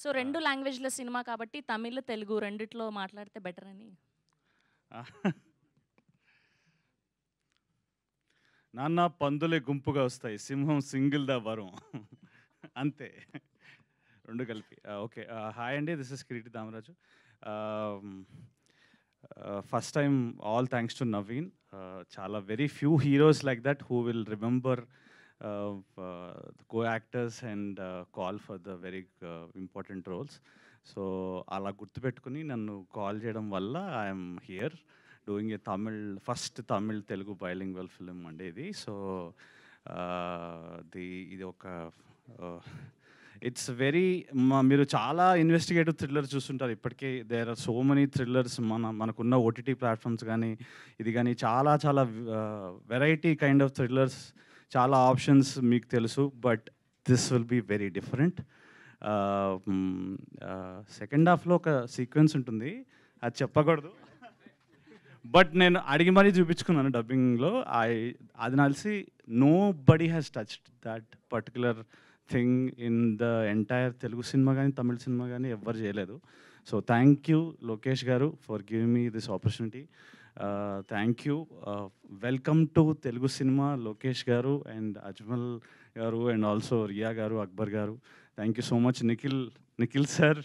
so రెండు లాంగ్వేజ్ల cinema కాబట్టి తమిళ్ తెలుగు రెండిట్లో మాట్లాడితే బెటర్ అని నాన్న పందులే గుంపుగా వస్తాయి సింహం సింగిల్ ద వరం అంతే రెండు కలిపి ఓకే హాయ్ అండి this is Kireeti Damaraju first time all thanks to Naveen చాలా very few heroes like that who will remember co actors and call for the very important roles so అలా గుర్తుపెట్టుకుని నన్ను కాల్ చేయడం వల్ల I'm here doing a Tamil first Tamil Telugu bilingual film అండి ఇది so uh, the ఇది ఒక ఇట్స్ uh, వెరీ మీరు చాలా ఇన్వెస్టిగేటివ్ థ్రిల్లర్ చూస్తుంటారు ఇప్పటికే there are so many thrillers మన మనకున్న ఓటీటీ ప్లాట్ఫామ్స్ కానీ ఇది కానీ చాలా చాలా వెరైటీ కైండ్ ఆఫ్ థ్రిల్లర్స్ చాలా ఆప్షన్స్ మీకు తెలుసు but this will be very different second హాఫ్లో ఒక సీక్వెన్స్ ఉంటుంది అది చెప్పకూడదు బట్ నేను అడిగి మరీ చూపించుకున్నాను డబ్బింగ్లో ఐ అది నలిసి nobody has touch that particular thing in the entire Telugu cinema కానీ తమిళ సినిమా కానీ ఎవ్వరు చేయలేదు సో థ్యాంక్ యూ లోకేష్ గారు for giving me this opportunity thank you welcome to Telugu cinema Lokesh గారు అండ్ అజ్మల్ గారు అండ్ ఆల్సో రియా గారు అక్బర్ గారు thank you so much Nikhil Nikhil sir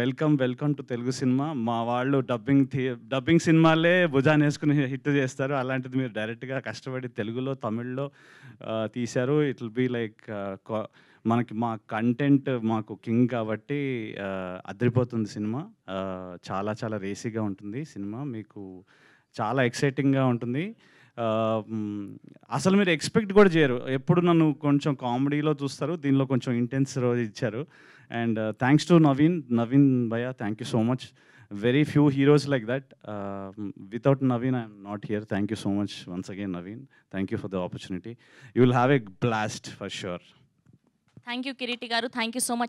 welcome welcome to Telugu cinema మా వాళ్ళు డబ్బింగ్ డబ్బింగ్ సినిమాలే భుజాన్ వేసుకుని హిట్ చేస్తారు అలాంటిది మీరు డైరెక్ట్గా కష్టపడి తెలుగులో తమిళ్లో uh, తీశారు ఇట్ విల్ బీ లైక్ మనకి మా కంటెంట్ మాకు కింగ్ కాబట్టి uh, అదిరిపోతుంది సినిమా uh, చాలా చాలా రేసీగా ఉంటుంది సినిమా మీకు చాలా ఎక్సైటింగ్గా ఉంటుంది అసలు మీరు ఎక్స్పెక్ట్ కూడా చేయరు ఎప్పుడు నన్ను కొంచెం కామెడీలో చూస్తారు దీనిలో కొంచెం ఇంటెన్స్ రోజు ఇచ్చారు and thanks to Naveen Naveen భయ thank you so much very few heroes like that without Naveen I'm not here thank you so much once again Naveen thank you for the opportunity you will have a blast for sure thank you Kireeti గారు thank you so much